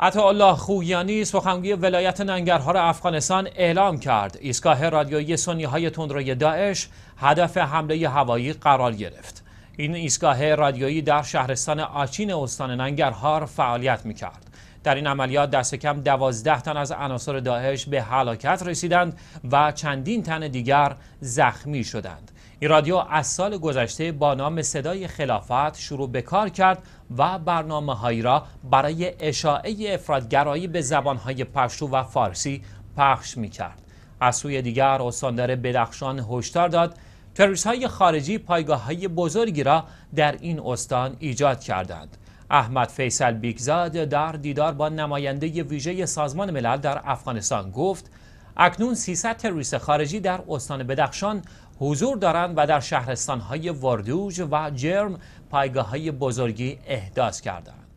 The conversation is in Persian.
الله خویانی سخنگوی ولایت ننگرهار افغانستان اعلام کرد ایستگاه رادیویی سنی های تندروی داعش هدف حمله هوایی قرار گرفت این ایستگاه رادیویی در شهرستان آچین استان ننگرهار فعالیت می کرد در این عملیات دست کم دوازده تن از عناصر داعش به هلاکت رسیدند و چندین تن دیگر زخمی شدند این رادیو از سال گذشته با نام صدای خلافت شروع به کار کرد و برنامه هایی را برای اشاعه افرادگرایی به زبانهای پشتو و فارسی پخش می کرد. از سوی دیگر استاندار بدخشان هشدار داد تروریست های خارجی پایگاه های بزرگی را در این استان ایجاد کردند. احمد فیصل بیگزاد در دیدار با نماینده ویژه سازمان ملل در افغانستان گفت اکنون 300 تروریست خارجی در استان بدخشان حضور دارند و در های واردوج و جرم پایگاه های بزرگی احداث کردند.